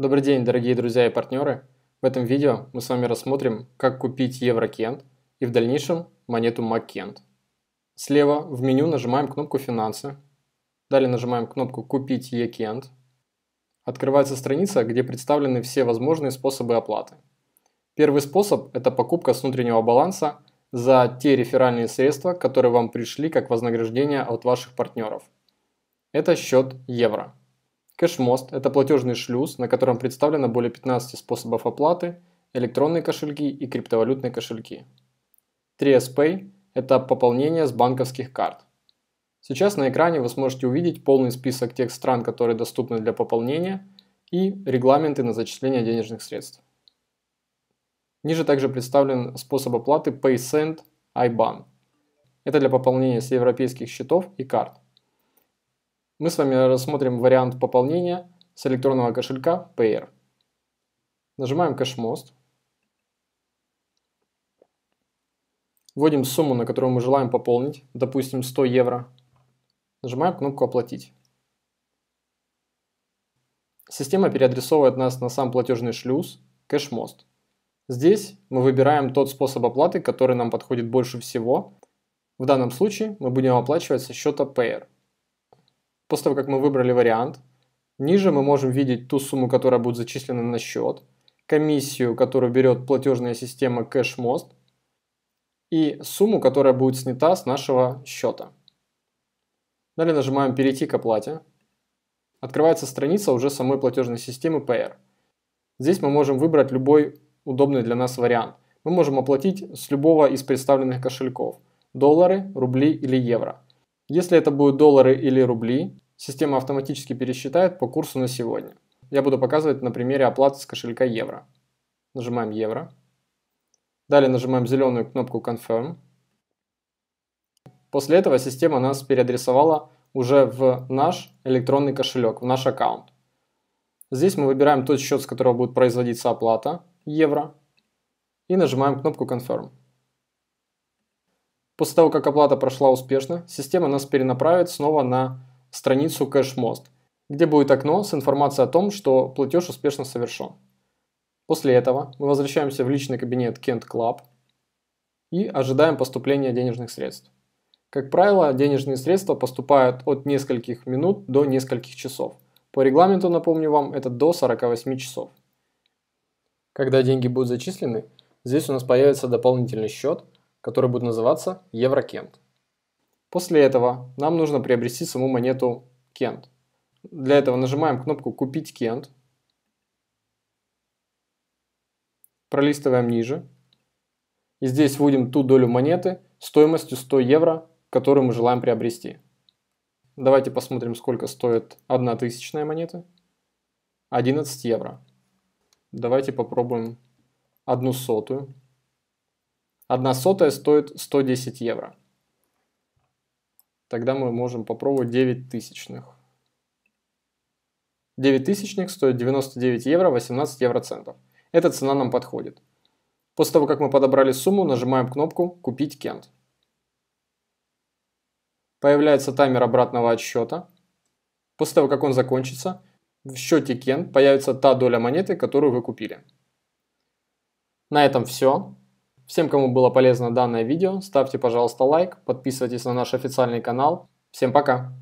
Добрый день, дорогие друзья и партнеры! В этом видео мы с вами рассмотрим, как купить еврокент и в дальнейшем монету Маккент. Слева в меню нажимаем кнопку «Финансы», далее нажимаем кнопку «Купить Екент». Открывается страница, где представлены все возможные способы оплаты. Первый способ – это покупка с внутреннего баланса за те реферальные средства, которые вам пришли как вознаграждение от ваших партнеров. Это счет евро. Кэшмост – это платежный шлюз, на котором представлено более 15 способов оплаты, электронные кошельки и криптовалютные кошельки. 3S это пополнение с банковских карт. Сейчас на экране вы сможете увидеть полный список тех стран, которые доступны для пополнения, и регламенты на зачисление денежных средств. Ниже также представлен способ оплаты PaySend IBAN. Это для пополнения с европейских счетов и карт мы с вами рассмотрим вариант пополнения с электронного кошелька Payer. Нажимаем кэшмост. Вводим сумму, на которую мы желаем пополнить, допустим 100 евро. Нажимаем кнопку «Оплатить». Система переадресовывает нас на сам платежный шлюз «Кэшмост». Здесь мы выбираем тот способ оплаты, который нам подходит больше всего. В данном случае мы будем оплачивать со счета Payer. После того, как мы выбрали вариант, ниже мы можем видеть ту сумму, которая будет зачислена на счет, комиссию, которую берет платежная система CashMost, и сумму, которая будет снята с нашего счета. Далее нажимаем «Перейти к оплате». Открывается страница уже самой платежной системы PR. Здесь мы можем выбрать любой удобный для нас вариант. Мы можем оплатить с любого из представленных кошельков – доллары, рубли или евро – если это будут доллары или рубли, система автоматически пересчитает по курсу на сегодня. Я буду показывать на примере оплаты с кошелька евро. Нажимаем евро. Далее нажимаем зеленую кнопку Confirm. После этого система нас переадресовала уже в наш электронный кошелек, в наш аккаунт. Здесь мы выбираем тот счет, с которого будет производиться оплата евро и нажимаем кнопку Confirm. После того, как оплата прошла успешно, система нас перенаправит снова на страницу CashMost, где будет окно с информацией о том, что платеж успешно совершен. После этого мы возвращаемся в личный кабинет Kent Club и ожидаем поступления денежных средств. Как правило, денежные средства поступают от нескольких минут до нескольких часов. По регламенту, напомню вам, это до 48 часов. Когда деньги будут зачислены, здесь у нас появится дополнительный счет – который будет называться евро-кент. После этого нам нужно приобрести саму монету кент. Для этого нажимаем кнопку «Купить кент», пролистываем ниже, и здесь вводим ту долю монеты стоимостью 100 евро, которую мы желаем приобрести. Давайте посмотрим, сколько стоит одна тысячная монета. 11 евро. Давайте попробуем одну сотую. 1 сотая стоит 110 евро. Тогда мы можем попробовать 9 тысячных. 9 тысячных стоит 99 евро 18 евроцентов. Эта цена нам подходит. После того, как мы подобрали сумму, нажимаем кнопку «Купить Кент». Появляется таймер обратного отсчета. После того, как он закончится, в счете Кент появится та доля монеты, которую вы купили. На этом все. Всем, кому было полезно данное видео, ставьте, пожалуйста, лайк, подписывайтесь на наш официальный канал. Всем пока!